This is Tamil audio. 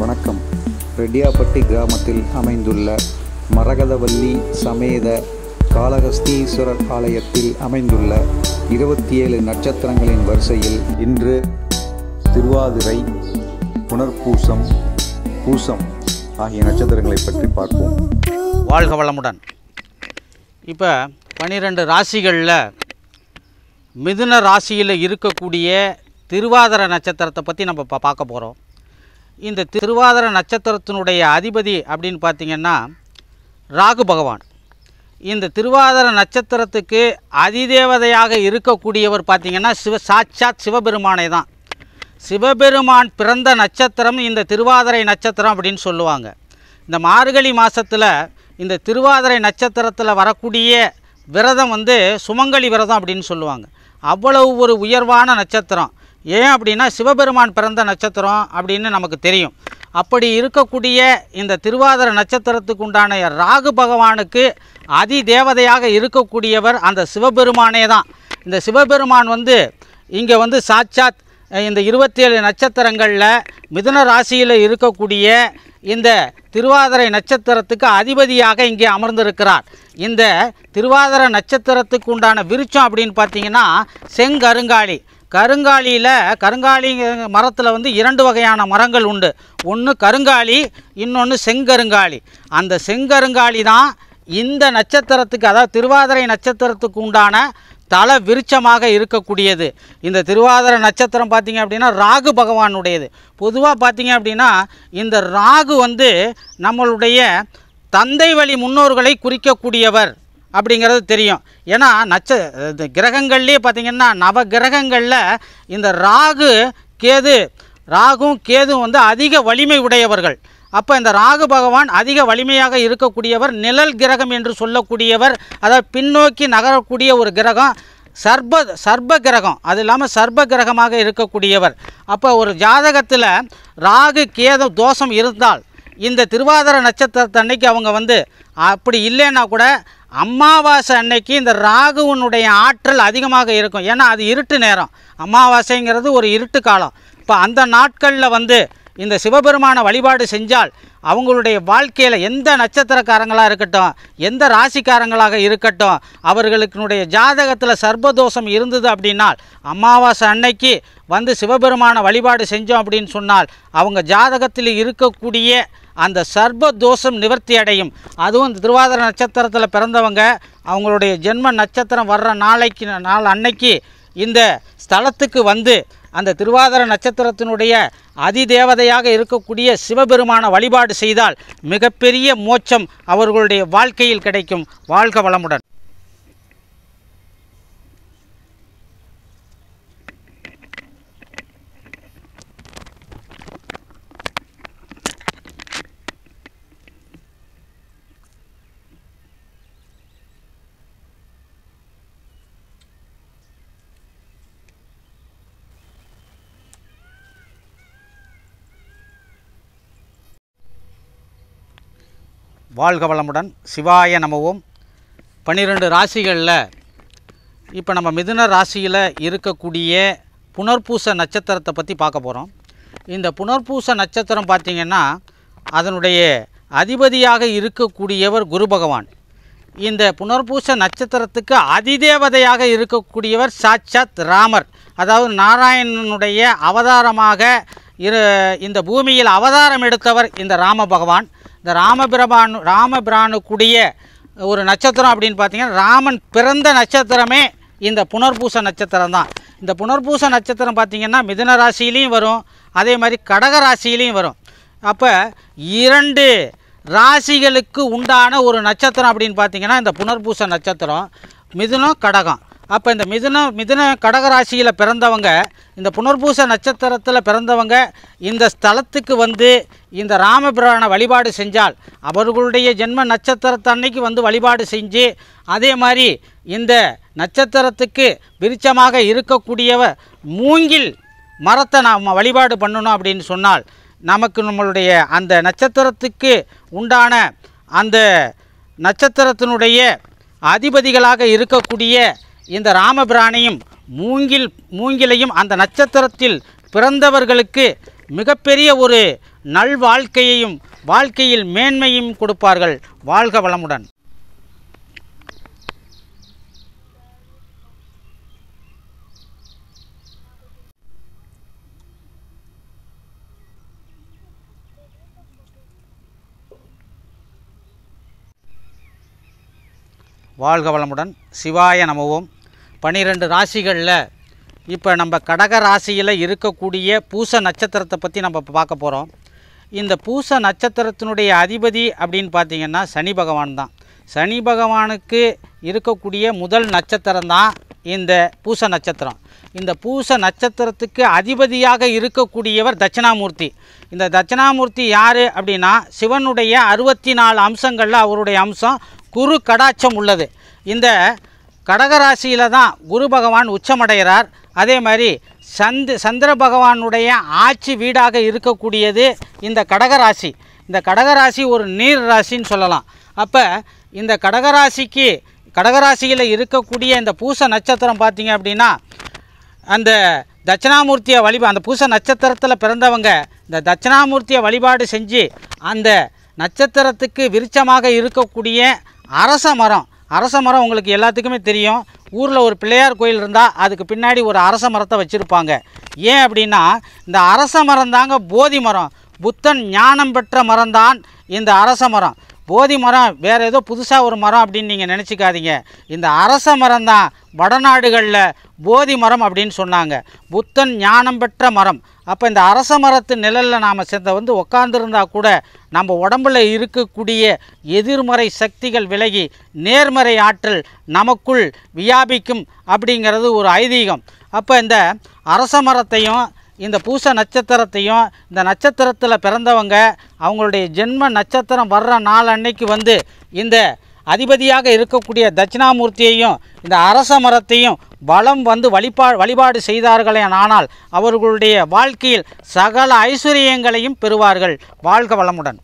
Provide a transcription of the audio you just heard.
வணக்கம் ரெட்டியாப்பட்டி கிராமத்தில் அமைந்துள்ள மரகதவல்லி சமேத காளகஸ்தீஸ்வரர் ஆலயத்தில் அமைந்துள்ள இருபத்தி ஏழு நட்சத்திரங்களின் வரிசையில் இன்று திருவாதிரை புனர்பூசம் பூசம் ஆகிய நட்சத்திரங்களை பற்றி பார்ப்போம் வாழ்க வளமுடன் இப்போ பன்னிரெண்டு ராசிகளில் மிதுன ராசியில் இருக்கக்கூடிய திருவாதிர நட்சத்திரத்தை பற்றி நம்ம பார்க்க போகிறோம் இந்த திருவாதிர நட்சத்திரத்தினுடைய அதிபதி அப்படின்னு பார்த்திங்கன்னா ராகு பகவான் இந்த திருவாதிர நட்சத்திரத்துக்கு அதிதேவதையாக இருக்கக்கூடியவர் பார்த்திங்கன்னா சிவ சாட்சாத் சிவபெருமானை தான் சிவபெருமான் பிறந்த நட்சத்திரம் இந்த திருவாதிரை நட்சத்திரம் அப்படின்னு சொல்லுவாங்க இந்த மார்கழி மாதத்தில் இந்த திருவாதிரை நட்சத்திரத்தில் வரக்கூடிய விரதம் வந்து சுமங்கலி விரதம் அப்படின்னு சொல்லுவாங்க அவ்வளவு ஒரு உயர்வான நட்சத்திரம் ஏன் அப்படின்னா சிவபெருமான் பிறந்த நட்சத்திரம் அப்படின்னு நமக்கு தெரியும் அப்படி இருக்கக்கூடிய இந்த திருவாதிர நட்சத்திரத்துக்கு உண்டான ராகு பகவானுக்கு அதி தேவதையாக இருக்கக்கூடியவர் அந்த சிவபெருமானே தான் இந்த சிவபெருமான் வந்து இங்கே வந்து சாட்சாத் இந்த இருபத்தி ஏழு நட்சத்திரங்களில் மிதுன ராசியில் இருக்கக்கூடிய இந்த திருவாதிரை நட்சத்திரத்துக்கு அதிபதியாக இங்கே அமர்ந்திருக்கிறார் இந்த திருவாதிர நட்சத்திரத்துக்கு உண்டான விருச்சம் அப்படின்னு பார்த்தீங்கன்னா செங்கருங்காளி கருங்காலியில் கருங்காலிங்கிற மரத்தில் வந்து இரண்டு வகையான மரங்கள் உண்டு ஒன்று கருங்காலி இன்னொன்று செங்கருங்காலி அந்த செங்கருங்காலி தான் இந்த நட்சத்திரத்துக்கு அதாவது திருவாதிரை நட்சத்திரத்துக்கு உண்டான தல விருட்சமாக இருக்கக்கூடியது இந்த திருவாதிரை நட்சத்திரம் பார்த்திங்க அப்படின்னா ராகு பகவானுடையது பொதுவாக பார்த்திங்க அப்படின்னா இந்த ராகு வந்து நம்மளுடைய தந்தை வழி முன்னோர்களை குறிக்கக்கூடியவர் அப்படிங்கிறது தெரியும் ஏன்னா நட்ச கிரகங்கள்லேயே பார்த்திங்கன்னா நவ கிரகங்களில் இந்த ராகு கேது ராகும் கேதும் வந்து அதிக வலிமை உடையவர்கள் அப்போ இந்த ராகு பகவான் அதிக வலிமையாக இருக்கக்கூடியவர் நிழல் கிரகம் என்று சொல்லக்கூடியவர் அதாவது பின்னோக்கி நகரக்கூடிய ஒரு கிரகம் சர்ப சர்ப கிரகம் அது இல்லாமல் சர்ப கிரகமாக இருக்கக்கூடியவர் அப்போ ஒரு ஜாதகத்தில் ராகு கேதம் தோஷம் இருந்தால் இந்த திருவாதிர நட்சத்திரத்தன்னைக்கு அவங்க வந்து அப்படி இல்லைன்னா கூட அமாவாசை அன்னைக்கு இந்த ராகுவனுடைய ஆற்றல் அதிகமாக இருக்கும் ஏன்னா அது இருட்டு நேரம் அமாவாசைங்கிறது ஒரு இருட்டு காலம் இப்போ அந்த நாட்களில் வந்து இந்த சிவபெருமான வழிபாடு செஞ்சால் அவங்களுடைய வாழ்க்கையில் எந்த நட்சத்திரக்காரங்களாக இருக்கட்டும் எந்த ராசிக்காரங்களாக இருக்கட்டும் அவர்களுக்குனுடைய ஜாதகத்தில் சர்பதோஷம் இருந்தது அப்படின்னால் அமாவாசை அன்னைக்கு வந்து சிவபெருமான வழிபாடு செஞ்சோம் அப்படின்னு சொன்னால் அவங்க ஜாதகத்தில் இருக்கக்கூடிய அந்த சர்ப தோஷம் நிவர்த்தி அடையும் அதுவும் இந்த திருவாதிர நட்சத்திரத்தில் பிறந்தவங்க அவங்களுடைய ஜென்ம நட்சத்திரம் வர்ற நாளைக்கு நாள் அன்னைக்கு இந்த ஸ்தலத்துக்கு வந்து அந்த திருவாதிர நட்சத்திரத்தினுடைய அதிதேவதையாக இருக்கக்கூடிய சிவபெருமான வழிபாடு செய்தால் மிகப்பெரிய மோட்சம் அவர்களுடைய வாழ்க்கையில் கிடைக்கும் வாழ்க வளமுடன் வாழ்க வளமுடன் சிவாய நமவும் பன்னிரெண்டு ராசிகளில் இப்போ நம்ம மிதுன ராசியில் இருக்கக்கூடிய புனர்பூச நட்சத்திரத்தை பற்றி பார்க்க போகிறோம் இந்த புனர்பூச நட்சத்திரம் பார்த்திங்கன்னா அதனுடைய அதிபதியாக இருக்கக்கூடியவர் குரு பகவான் இந்த புனர்பூச நட்சத்திரத்துக்கு அதிதேவதையாக இருக்கக்கூடியவர் சாட்சாத் ராமர் அதாவது நாராயணனுடைய அவதாரமாக இரு இந்த பூமியில் அவதாரம் எடுத்தவர் இந்த ராம பகவான் இந்த ராமபிரபானு ராமபிரானுக்குடிய ஒரு நட்சத்திரம் அப்படின்னு பார்த்தீங்கன்னா ராமன் பிறந்த நட்சத்திரமே இந்த புனர்பூச நட்சத்திரம் தான் இந்த புனர்பூச நட்சத்திரம் பார்த்திங்கன்னா மிதுன ராசியிலையும் வரும் அதே மாதிரி கடக ராசியிலையும் வரும் அப்போ இரண்டு ராசிகளுக்கு உண்டான ஒரு நட்சத்திரம் அப்படின்னு பார்த்திங்கன்னா இந்த புனர்பூச நட்சத்திரம் மிதுனம் கடகம் அப்போ இந்த மிதுன மிதுன கடகராசியில் பிறந்தவங்க இந்த புனர்பூச நட்சத்திரத்தில் பிறந்தவங்க இந்த ஸ்தலத்துக்கு வந்து இந்த ராமபிரான வழிபாடு செஞ்சால் அவர்களுடைய ஜென்ம நட்சத்திரத்தன்னைக்கு வந்து வழிபாடு செஞ்சு அதே மாதிரி இந்த நட்சத்திரத்துக்கு விருச்சமாக இருக்கக்கூடியவ மூங்கில் மரத்தை நாம் வழிபாடு பண்ணணும் அப்படின்னு சொன்னால் நமக்கு நம்மளுடைய அந்த நட்சத்திரத்துக்கு உண்டான அந்த நட்சத்திரத்தினுடைய அதிபதிகளாக இருக்கக்கூடிய இந்த ராமபிராணியும் மூங்கில் மூங்கிலையும் அந்த நட்சத்திரத்தில் பிறந்தவர்களுக்கு மிகப்பெரிய ஒரு நல்வாழ்க்கையையும் வாழ்க்கையில் மேன்மையும் கொடுப்பார்கள் வாழ்க வளமுடன் வாழ்க வளமுடன் சிவாய பன்னிரெண்டு ராசிகளில் இப்போ நம்ம கடக ராசியில் இருக்கக்கூடிய பூச நட்சத்திரத்தை பற்றி நம்ம பார்க்க போகிறோம் இந்த பூச நட்சத்திரத்தினுடைய அதிபதி அப்படின்னு பார்த்திங்கன்னா சனி பகவான் தான் சனி பகவானுக்கு இருக்கக்கூடிய முதல் நட்சத்திரம் தான் இந்த பூச நட்சத்திரம் இந்த பூச நட்சத்திரத்துக்கு அதிபதியாக இருக்கக்கூடியவர் தட்சிணாமூர்த்தி இந்த தட்சிணாமூர்த்தி யார் அப்படின்னா சிவனுடைய அறுபத்தி நாலு அம்சங்களில் அவருடைய அம்சம் குரு கடாட்சம் உள்ளது இந்த கடகராசியில் தான் குரு பகவான் உச்சமடைகிறார் அதே மாதிரி சந்த் சந்திர பகவானுடைய ஆட்சி வீடாக இருக்கக்கூடியது இந்த கடகராசி இந்த கடகராசி ஒரு நீர் ராசின்னு சொல்லலாம் அப்போ இந்த கடகராசிக்கு கடகராசியில் இருக்கக்கூடிய இந்த பூச நட்சத்திரம் பார்த்திங்க அப்படின்னா அந்த தட்சிணாமூர்த்தியை வழிபா அந்த பூச நட்சத்திரத்தில் பிறந்தவங்க இந்த தட்சிணாமூர்த்தியை வழிபாடு செஞ்சு அந்த நட்சத்திரத்துக்கு விருச்சமாக இருக்கக்கூடிய அரச மரம் அரச மரம் உங்களுக்கு எல்லாத்துக்குமே தெரியும் ஊரில் ஒரு பிள்ளையார் கோயில் இருந்தால் அதுக்கு பின்னாடி ஒரு அரச மரத்தை வச்சுருப்பாங்க ஏன் அப்படின்னா இந்த அரச மரம் தாங்க போதி மரம் புத்தன் ஞானம் பெற்ற மரம்தான் இந்த அரச மரம் போதி மரம் வேறு ஏதோ புதுசாக ஒரு மரம் அப்படின்னு நீங்கள் நினச்சிக்காதீங்க இந்த அரச மரம் தான் வடநாடுகளில் போதி மரம் அப்படின்னு சொன்னாங்க புத்தன் ஞானம் பெற்ற மரம் அப்போ இந்த அரச மரத்து நிழலில் நாம் சேர்ந்த வந்து உட்காந்துருந்தா கூட நம்ம உடம்பில் இருக்கக்கூடிய எதிர்மறை சக்திகள் விலகி நேர்மறை ஆற்றல் நமக்குள் வியாபிக்கும் அப்படிங்கிறது ஒரு ஐதீகம் அப்போ இந்த அரச மரத்தையும் இந்த பூச நட்சத்திரத்தையும் இந்த நட்சத்திரத்தில் பிறந்தவங்க அவங்களுடைய ஜென்ம நட்சத்திரம் வர்ற நாள் அன்னைக்கு வந்து இந்த அதிபதியாக இருக்கக்கூடிய தட்சிணாமூர்த்தியையும் இந்த அரச மரத்தையும் வளம் வந்து வழிபா வழிபாடு செய்தார்களே ஆனால் அவர்களுடைய வாழ்க்கையில் சகல ஐஸ்வர்யங்களையும் பெறுவார்கள் வாழ்க வளமுடன்